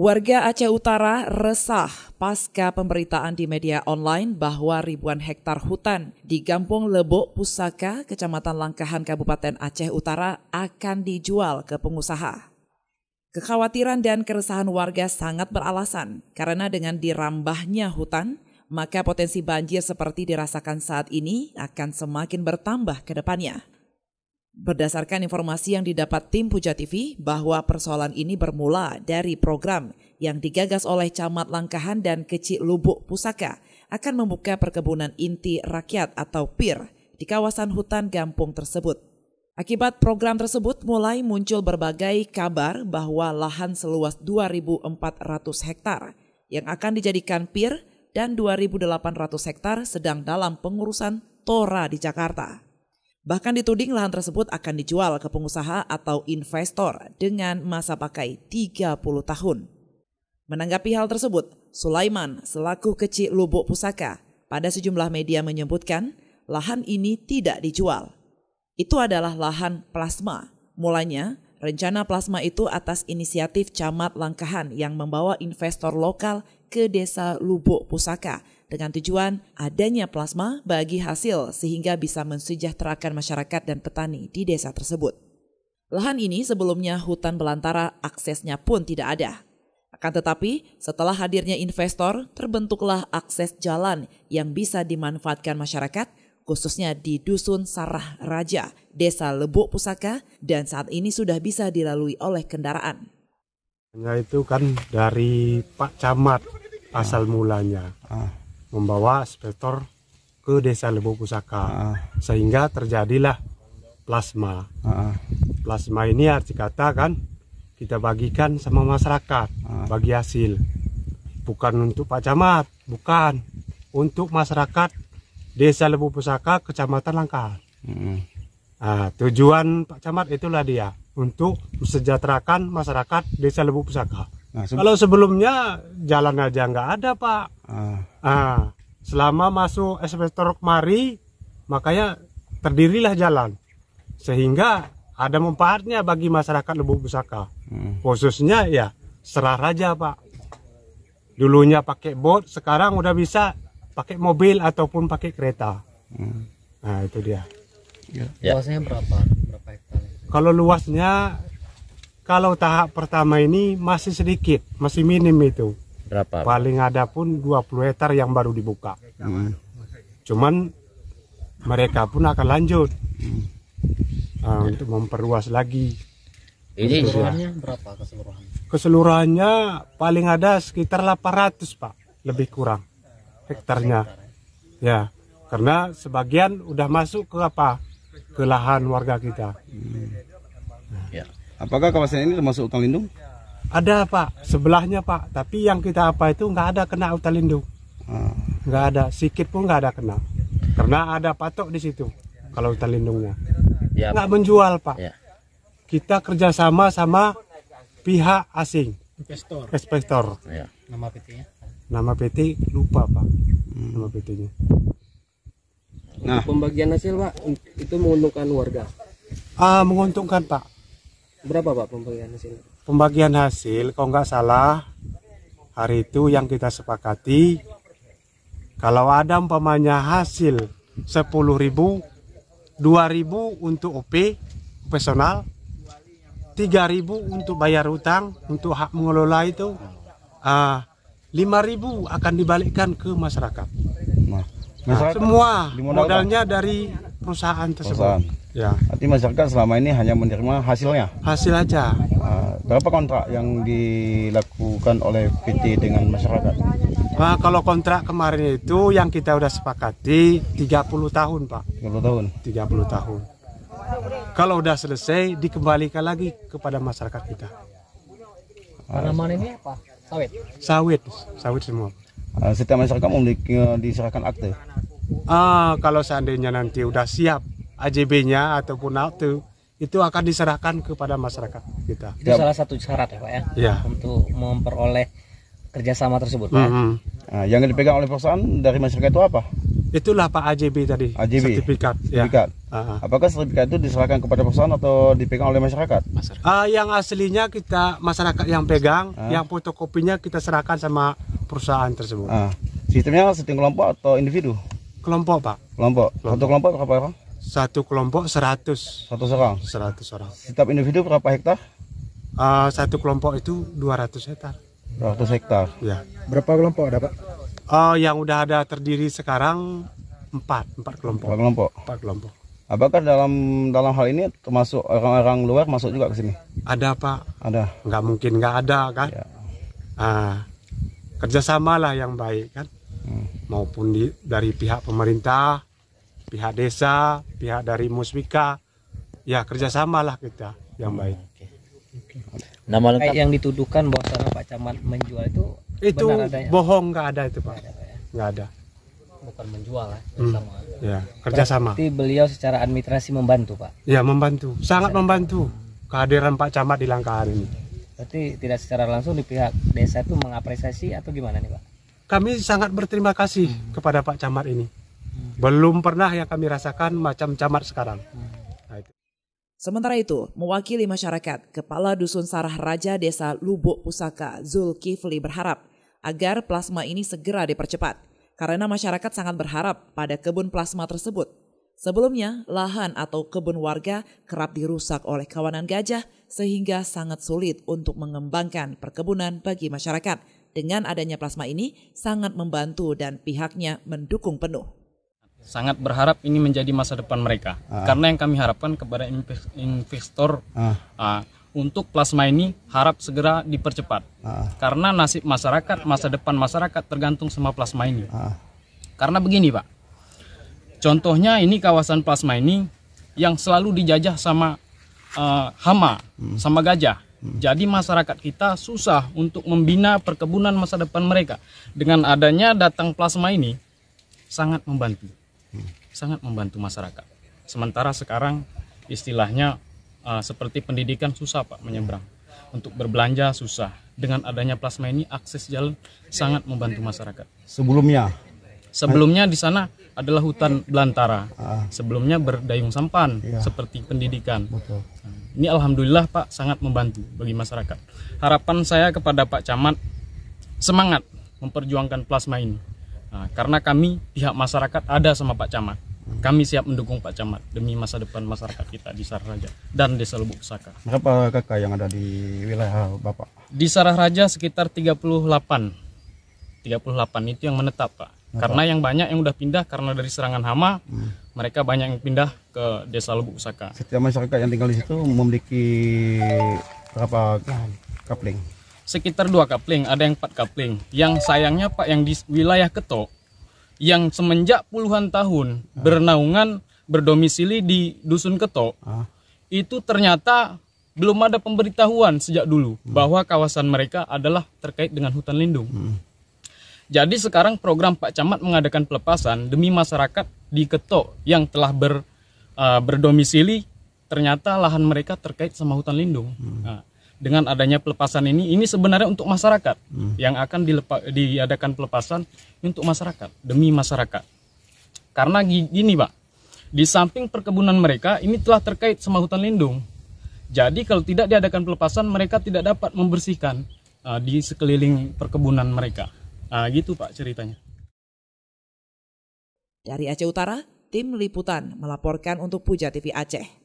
Warga Aceh Utara resah pasca pemberitaan di media online bahwa ribuan hektar hutan di Kampung Lebok Pusaka, Kecamatan Langkahan, Kabupaten Aceh Utara akan dijual ke pengusaha. Kekhawatiran dan keresahan warga sangat beralasan karena dengan dirambahnya hutan, maka potensi banjir seperti dirasakan saat ini akan semakin bertambah ke depannya. Berdasarkan informasi yang didapat tim Puja TV bahwa persoalan ini bermula dari program yang digagas oleh Camat Langkahan dan Kecil Lubuk Pusaka akan membuka perkebunan inti rakyat atau PIR di kawasan hutan gampung tersebut. Akibat program tersebut mulai muncul berbagai kabar bahwa lahan seluas 2.400 hektar yang akan dijadikan PIR dan 2.800 hektar sedang dalam pengurusan Tora di Jakarta. Bahkan dituding lahan tersebut akan dijual ke pengusaha atau investor dengan masa pakai 30 tahun. Menanggapi hal tersebut, Sulaiman selaku kecil lubuk pusaka pada sejumlah media menyebutkan lahan ini tidak dijual. Itu adalah lahan plasma. Mulanya, rencana plasma itu atas inisiatif Camat Langkahan yang membawa investor lokal ke desa Lubuk Pusaka dengan tujuan adanya plasma bagi hasil sehingga bisa mensejahterakan masyarakat dan petani di desa tersebut. Lahan ini sebelumnya hutan belantara aksesnya pun tidak ada. Akan tetapi, setelah hadirnya investor, terbentuklah akses jalan yang bisa dimanfaatkan masyarakat, khususnya di Dusun Sarah Raja, Desa Lebuk Pusaka, dan saat ini sudah bisa dilalui oleh kendaraan. Nah, itu kan dari Pak Camat asal mulanya. Ah membawa spektor ke desa Lebo Pusaka uh. sehingga terjadilah plasma uh. plasma ini arti kata kan kita bagikan sama masyarakat uh. bagi hasil bukan untuk Pak Camat bukan untuk masyarakat desa Lebo Pusaka kecamatan langkah uh. Hmm. Uh, tujuan Pak Camat itulah dia untuk mesejahterakan masyarakat Desa Lebu Pusaka. Nah, se Kalau sebelumnya jalan aja nggak ada Pak, ah. ah selama masuk inspektor kemari makanya terdirilah jalan sehingga ada manfaatnya bagi masyarakat Lubuk Busaka hmm. khususnya ya serah raja pak dulunya pakai bot sekarang udah bisa pakai mobil ataupun pakai kereta hmm. nah itu dia ya. luasnya berapa berapa kalau luasnya kalau tahap pertama ini masih sedikit masih minim itu Berapa? Paling ada pun 20 hektar yang baru dibuka. Hmm. Cuman mereka pun akan lanjut ah, hmm. uh, untuk memperluas lagi. Ini keseluruhannya berapa keseluruhannya? Keseluruhannya paling ada sekitar 800 pak, lebih kurang hektarnya. Ya, karena sebagian udah masuk ke apa? Ke lahan warga kita. Hmm. Ya. Apakah kawasan ini termasuk hutan lindung? Ada pak, sebelahnya pak. Tapi yang kita apa itu nggak ada kena hutan lindung. Hmm. Nggak ada, sedikit pun nggak ada kena. Karena ada patok di situ kalau hutan lindungnya. Ya, nggak menjual pak. Ya. Kita kerjasama sama pihak asing. Investor. Investor. Ya. Nama PT-nya? Nama PT lupa pak. Hmm. Nama PT-nya. Nah. Pembagian hasil pak itu menguntungkan warga. Ah menguntungkan pak. Berapa pak pembagian hasil? pembagian hasil kalau nggak salah hari itu yang kita sepakati kalau ada umpamanya hasil 10.000 2000 untuk OP personal 3000 untuk bayar utang untuk hak mengelola itu uh, ah, 5000 akan dibalikkan ke masyarakat, nah, masyarakat semua modalnya dari perusahaan tersebut perusahaan. Ya. Berarti masyarakat selama ini hanya menerima hasilnya. Hasil aja. Uh, berapa kontrak yang dilakukan oleh PT dengan masyarakat? Nah, kalau kontrak kemarin itu yang kita udah sepakati 30 tahun, Pak. 30 tahun. 30 tahun. Kalau udah selesai dikembalikan lagi kepada masyarakat kita. Tanaman ini apa? Sawit. Sawit, sawit semua. Ah, setiap masyarakat memiliki eh, diserahkan akte. Ah, kalau seandainya nanti udah siap AJB-nya ataupun auto itu akan diserahkan kepada masyarakat kita. Itu ya. salah satu syarat ya Pak ya, ya. untuk memperoleh kerjasama tersebut Pak. Mm -hmm. nah, yang dipegang oleh perusahaan dari masyarakat itu apa? Itulah Pak AJB tadi, AJB. sertifikat. sertifikat. Ya. Ah. Apakah sertifikat itu diserahkan kepada perusahaan atau dipegang oleh masyarakat? masyarakat. Uh, yang aslinya kita masyarakat yang pegang, uh. yang fotokopinya kita serahkan sama perusahaan tersebut. Uh. Sistemnya sistem kelompok atau individu? Kelompok Pak. Kelompok. Untuk kelompok berapa orang? Satu kelompok 100. Satu orang? seratus orang. Setiap individu berapa hektar? Uh, satu kelompok itu 200 hektar. 200 hektar. Ya. Berapa kelompok ada, Pak? Uh, yang udah ada terdiri sekarang empat empat kelompok empat kelompok empat kelompok apakah dalam dalam hal ini termasuk orang-orang luar masuk juga ke sini ada pak ada nggak mungkin nggak ada kan ya. Ah, kerjasamalah yang baik kan hmm. maupun di, dari pihak pemerintah pihak desa, pihak dari Muswika, ya kerjasamalah kita yang baik. Hmm, Nama lengkap yang dituduhkan bahwa Pak Camat menjual itu itu bohong nggak ada itu Pak, nggak ada. Ya? Bukan menjual lah, ya, hmm. sama. Ya kerjasama. Berarti beliau secara administrasi membantu Pak. Ya membantu, sangat membantu kehadiran Pak Camat di Langkahan ini. Berarti tidak secara langsung di pihak desa itu mengapresiasi atau gimana nih Pak? Kami sangat berterima kasih kepada Pak Camat ini belum pernah yang kami rasakan macam camat sekarang. Nah, Sementara itu, mewakili masyarakat, Kepala Dusun Sarah Raja Desa Lubuk Pusaka Zulkifli berharap agar plasma ini segera dipercepat karena masyarakat sangat berharap pada kebun plasma tersebut. Sebelumnya, lahan atau kebun warga kerap dirusak oleh kawanan gajah sehingga sangat sulit untuk mengembangkan perkebunan bagi masyarakat. Dengan adanya plasma ini sangat membantu dan pihaknya mendukung penuh sangat berharap ini menjadi masa depan mereka uh. karena yang kami harapkan kepada investor uh. Uh, untuk plasma ini harap segera dipercepat uh. karena nasib masyarakat masa depan masyarakat tergantung sama plasma ini uh. karena begini pak contohnya ini kawasan plasma ini yang selalu dijajah sama uh, hama hmm. sama gajah hmm. jadi masyarakat kita susah untuk membina perkebunan masa depan mereka. Dengan adanya datang plasma ini sangat membantu sangat membantu masyarakat. Sementara sekarang istilahnya uh, seperti pendidikan susah Pak menyeberang. Untuk berbelanja susah. Dengan adanya plasma ini akses jalan sangat membantu masyarakat. Sebelumnya? Sebelumnya di sana adalah hutan belantara. Ah. Sebelumnya berdayung sampan ya. seperti pendidikan. Betul. Ini alhamdulillah Pak sangat membantu bagi masyarakat. Harapan saya kepada Pak Camat semangat memperjuangkan plasma ini. Nah, karena kami pihak masyarakat ada sama Pak Camat. Kami siap mendukung Pak Camat demi masa depan masyarakat kita di Sarah Raja dan Desa Lubuk Saka. Berapa kakak yang ada di wilayah Bapak? Di Sarah Raja sekitar 38. 38 itu yang menetap, Pak. Apa? Karena yang banyak yang udah pindah karena dari serangan hama, hmm. mereka banyak yang pindah ke Desa Lubuk Saka. Setiap masyarakat yang tinggal di situ memiliki berapa kapling? sekitar dua kapling, ada yang empat kapling. Yang sayangnya Pak yang di wilayah Ketok yang semenjak puluhan tahun ah. bernaungan berdomisili di Dusun Ketok ah. itu ternyata belum ada pemberitahuan sejak dulu hmm. bahwa kawasan mereka adalah terkait dengan hutan lindung. Hmm. Jadi sekarang program Pak Camat mengadakan pelepasan demi masyarakat di Ketok yang telah ber, uh, berdomisili ternyata lahan mereka terkait sama hutan lindung. Hmm. Nah, dengan adanya pelepasan ini ini sebenarnya untuk masyarakat hmm. yang akan dilepa, diadakan pelepasan untuk masyarakat demi masyarakat karena gini pak di samping perkebunan mereka ini telah terkait sama hutan lindung jadi kalau tidak diadakan pelepasan mereka tidak dapat membersihkan uh, di sekeliling perkebunan mereka nah, gitu pak ceritanya dari Aceh Utara tim liputan melaporkan untuk Puja TV Aceh